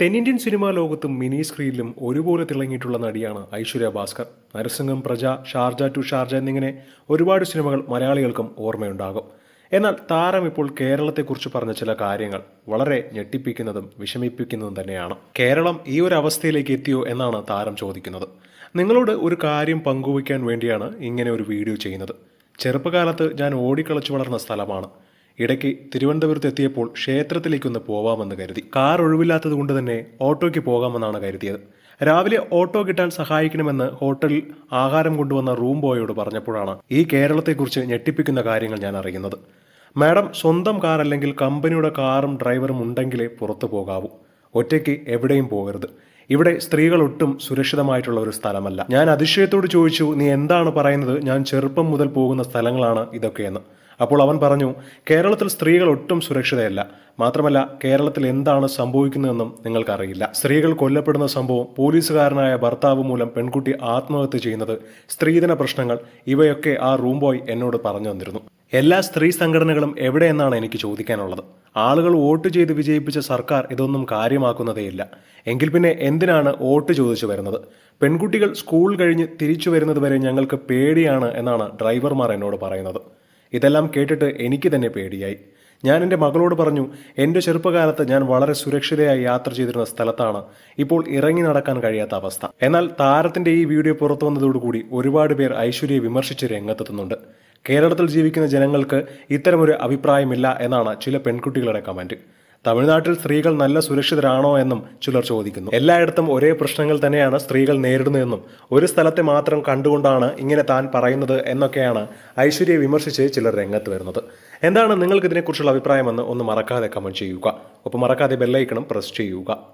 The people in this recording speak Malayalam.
തെന്നിന്ത്യൻ സിനിമാ ലോകത്തും മിനി സ്ക്രീനിലും ഒരുപോലെ തിളങ്ങിയിട്ടുള്ള നടിയാണ് Aishwarya Bhaskar Narasimham Praja Sharjah to Sharjah എന്നിങ്ങനെ ഒരുപാട് സിനിമകൾ മലയാളികൾക്കും ഓർമ്മയുണ്ടാകും എന്നാൽ താരം ഇപ്പോൾ കേരളത്തെക്കുറിച്ച് പറഞ്ഞ ചില കാര്യങ്ങൾ വളരെ ഞെട്ടിപ്പിക്കുന്നതും വിഷമിപ്പിക്കുന്നതും തന്നെയാണ് കേരളം ഈ ഒരു അവസ്ഥയിലേക്ക് എത്തിയോ എന്നാണ് താരം ചോദിക്കുന്നത് നിങ്ങളോട് ഒരു കാര്യം പങ്കുവയ്ക്കാൻ വേണ്ടിയാണ് ഇങ്ങനെ ഒരു വീഡിയോ ചെയ്യുന്നത് ചെറുപ്പകാലത്ത് ഞാൻ ഓടിക്കളച്ചു വളർന്ന സ്ഥലമാണ് ഇടയ്ക്ക് തിരുവനന്തപുരത്ത് എത്തിയപ്പോൾ ക്ഷേത്രത്തിലേക്കൊന്ന് പോവാമെന്ന് കരുതി കാർ ഒഴിവില്ലാത്തത് കൊണ്ട് തന്നെ ഓട്ടോയ്ക്ക് പോകാമെന്നാണ് കരുതിയത് രാവിലെ ഓട്ടോ കിട്ടാൻ സഹായിക്കണമെന്ന് ഹോട്ടലിൽ ആഹാരം കൊണ്ടുവന്ന റൂം ബോയോട് പറഞ്ഞപ്പോഴാണ് ഈ കേരളത്തെക്കുറിച്ച് ഞെട്ടിപ്പിക്കുന്ന കാര്യങ്ങൾ ഞാൻ അറിയുന്നത് മാഡം സ്വന്തം കാർ അല്ലെങ്കിൽ കമ്പനിയുടെ കാറും ഡ്രൈവറും ഉണ്ടെങ്കിലേ പുറത്തു പോകാവൂ ഒറ്റയ്ക്ക് എവിടെയും പോകരുത് ഇവിടെ സ്ത്രീകൾ ഒട്ടും സുരക്ഷിതമായിട്ടുള്ള ഒരു സ്ഥലമല്ല ഞാൻ അതിശയത്തോട് ചോദിച്ചു നീ എന്താണ് പറയുന്നത് ഞാൻ ചെറുപ്പം മുതൽ പോകുന്ന സ്ഥലങ്ങളാണ് ഇതൊക്കെയെന്ന് അപ്പോൾ അവൻ പറഞ്ഞു കേരളത്തിൽ സ്ത്രീകൾ ഒട്ടും സുരക്ഷിതയല്ല മാത്രമല്ല കേരളത്തിൽ എന്താണ് സംഭവിക്കുന്നതെന്നും നിങ്ങൾക്കറിയില്ല സ്ത്രീകൾ കൊല്ലപ്പെടുന്ന സംഭവം പോലീസുകാരനായ ഭർത്താവ് മൂലം പെൺകുട്ടി ആത്മഹത്യ ചെയ്യുന്നത് സ്ത്രീധന പ്രശ്നങ്ങൾ ഇവയൊക്കെ ആ റൂം ബോയ് എന്നോട് പറഞ്ഞു തന്നിരുന്നു എല്ലാ സ്ത്രീ സംഘടനകളും എവിടെയെന്നാണ് എനിക്ക് ചോദിക്കാനുള്ളത് ആളുകൾ വോട്ട് ചെയ്ത് വിജയിപ്പിച്ച സർക്കാർ ഇതൊന്നും കാര്യമാക്കുന്നതേയില്ല എങ്കിൽ പിന്നെ എന്തിനാണ് വോട്ട് ചോദിച്ചു വരുന്നത് പെൺകുട്ടികൾ സ്കൂൾ കഴിഞ്ഞ് തിരിച്ചു വരുന്നതുവരെ ഞങ്ങൾക്ക് പേടിയാണ് എന്നാണ് ഡ്രൈവർമാർ എന്നോട് പറയുന്നത് ഇതെല്ലാം കേട്ടിട്ട് എനിക്ക് തന്നെ പേടിയായി ഞാൻ എൻ്റെ മകളോട് പറഞ്ഞു എൻ്റെ ചെറുപ്പകാലത്ത് ഞാൻ വളരെ സുരക്ഷിതയായി യാത്ര ചെയ്തിരുന്ന സ്ഥലത്താണ് ഇപ്പോൾ ഇറങ്ങി നടക്കാൻ കഴിയാത്ത അവസ്ഥ എന്നാൽ താരത്തിൻ്റെ ഈ വീഡിയോ പുറത്തു വന്നതോടുകൂടി ഒരുപാട് പേർ ഐശ്വര്യയെ വിമർശിച്ച് രംഗത്തെത്തുന്നുണ്ട് കേരളത്തിൽ ജീവിക്കുന്ന ജനങ്ങൾക്ക് ഇത്തരമൊരു അഭിപ്രായമില്ല എന്നാണ് ചില പെൺകുട്ടികളുടെ കമൻറ്റ് തമിഴ്നാട്ടിൽ സ്ത്രീകൾ നല്ല സുരക്ഷിതരാണോ എന്നും ചിലർ ചോദിക്കുന്നു എല്ലായിടത്തും ഒരേ പ്രശ്നങ്ങൾ തന്നെയാണ് സ്ത്രീകൾ നേരിടുന്നതെന്നും ഒരു സ്ഥലത്തെ മാത്രം കണ്ടുകൊണ്ടാണ് ഇങ്ങനെ താൻ പറയുന്നത് എന്നൊക്കെയാണ് ഐശ്വര്യയെ വിമർശിച്ച് ചിലർ രംഗത്ത് വരുന്നത് എന്താണ് നിങ്ങൾക്ക് ഇതിനെക്കുറിച്ചുള്ള അഭിപ്രായമെന്ന് ഒന്ന് മറക്കാതെ കമൻറ്റ് ചെയ്യുക ഒപ്പം മറക്കാതെ ബെല്ലൈക്കണം പ്രസ് ചെയ്യുക